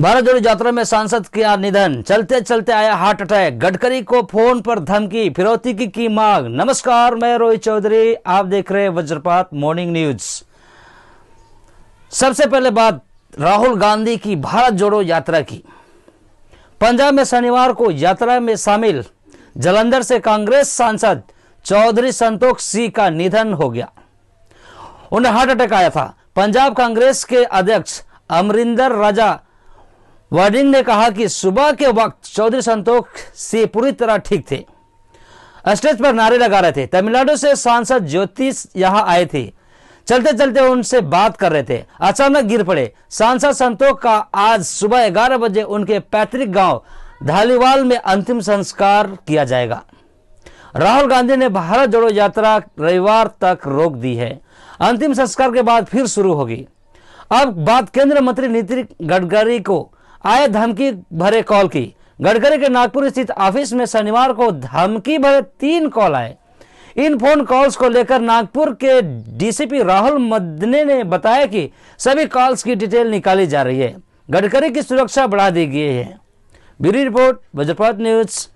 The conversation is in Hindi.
भारत जोड़ो यात्रा में सांसद किया निधन चलते चलते आया हार्ट अटैक गडकरी को फोन पर धमकी फिरौती की की मांग नमस्कार मैं रोहित चौधरी आप देख रहे हैं वज्रपात मॉर्निंग न्यूज सबसे पहले बात राहुल गांधी की भारत जोड़ो यात्रा की पंजाब में शनिवार को यात्रा में शामिल जलंधर से कांग्रेस सांसद चौधरी संतोष सिंह का निधन हो गया उन्हें हार्ट अटैक आया था पंजाब कांग्रेस के अध्यक्ष अमरिंदर राजा वार्डिन ने कहा कि सुबह के वक्त चौधरी संतोष से पूरी तरह ठीक थे स्टेज पर नारे लगा रहे थे तमिलनाडु से सांसद ज्योतिष यहाँ आए थे चलते चलते उनसे बात कर रहे थे अचानक गिर पड़े सांसद संतोष का आज सुबह ग्यारह बजे उनके पैतृक गांव धालीवाल में अंतिम संस्कार किया जाएगा राहुल गांधी ने भारत जोड़ो यात्रा रविवार तक रोक दी है अंतिम संस्कार के बाद फिर शुरू होगी अब बात केंद्र मंत्री नितिन गडकरी को आए धमकी भरे कॉल की गडकरी के नागपुर स्थित ऑफिस में शनिवार को धमकी भरे तीन कॉल आए इन फोन कॉल्स को लेकर नागपुर के डीसीपी राहुल मदने ने बताया कि सभी कॉल्स की डिटेल निकाली जा रही है गडकरी की सुरक्षा बढ़ा दी गई है ब्यूरो रिपोर्ट वज्रपात न्यूज़